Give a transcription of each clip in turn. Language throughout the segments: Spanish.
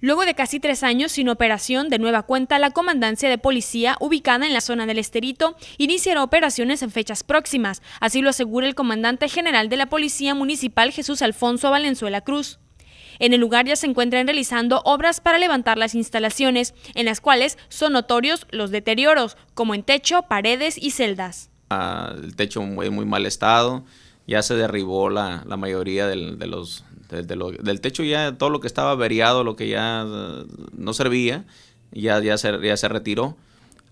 Luego de casi tres años sin operación de nueva cuenta, la comandancia de policía ubicada en la zona del Esterito iniciará operaciones en fechas próximas, así lo asegura el comandante general de la Policía Municipal Jesús Alfonso Valenzuela Cruz. En el lugar ya se encuentran realizando obras para levantar las instalaciones, en las cuales son notorios los deterioros, como en techo, paredes y celdas. Ah, el techo en muy, mal estado, ya se derribó la, mayoría de los del techo ya todo lo que estaba averiado, lo que ya eh, no servía, ya, ya, se, ya se retiró.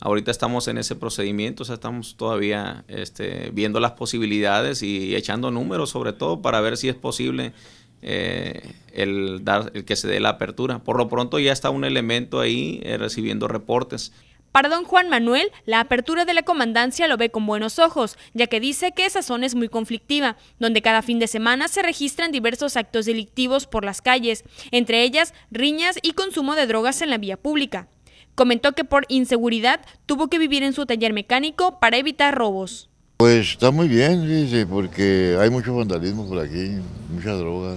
Ahorita estamos en ese procedimiento, estamos todavía este, viendo las posibilidades y echando números sobre todo para ver si es posible eh, el, dar, el que se dé la apertura. Por lo pronto ya está un elemento ahí eh, recibiendo reportes. Para don Juan Manuel, la apertura de la comandancia lo ve con buenos ojos, ya que dice que esa zona es muy conflictiva, donde cada fin de semana se registran diversos actos delictivos por las calles, entre ellas riñas y consumo de drogas en la vía pública. Comentó que por inseguridad tuvo que vivir en su taller mecánico para evitar robos. Pues está muy bien, dice porque hay mucho vandalismo por aquí, mucha droga,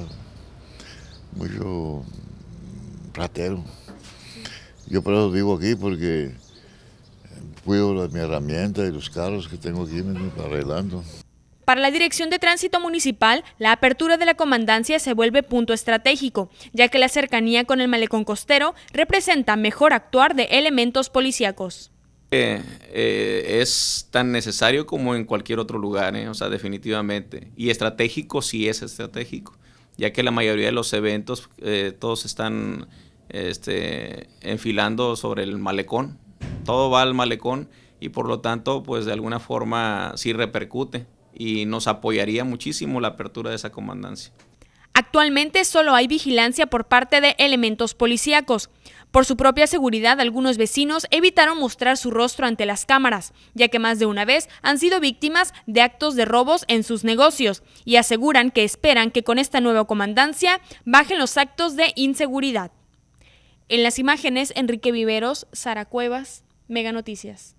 mucho ratero. Yo por eso vivo aquí porque cuido mi herramienta y los carros que tengo aquí arreglando. Para la Dirección de Tránsito Municipal, la apertura de la comandancia se vuelve punto estratégico, ya que la cercanía con el malecón costero representa mejor actuar de elementos policíacos. Eh, eh, es tan necesario como en cualquier otro lugar, eh, o sea, definitivamente. Y estratégico sí es estratégico, ya que la mayoría de los eventos todos están este, enfilando sobre el malecón todo va al malecón y por lo tanto, pues de alguna forma sí repercute y nos apoyaría muchísimo la apertura de esa comandancia. Actualmente solo hay vigilancia por parte de elementos policíacos. Por su propia seguridad, algunos vecinos evitaron mostrar su rostro ante las cámaras, ya que más de una vez han sido víctimas de actos de robos en sus negocios y aseguran que esperan que con esta nueva comandancia bajen los actos de inseguridad. En las imágenes, Enrique Viveros, Sara Cuevas, Mega Noticias.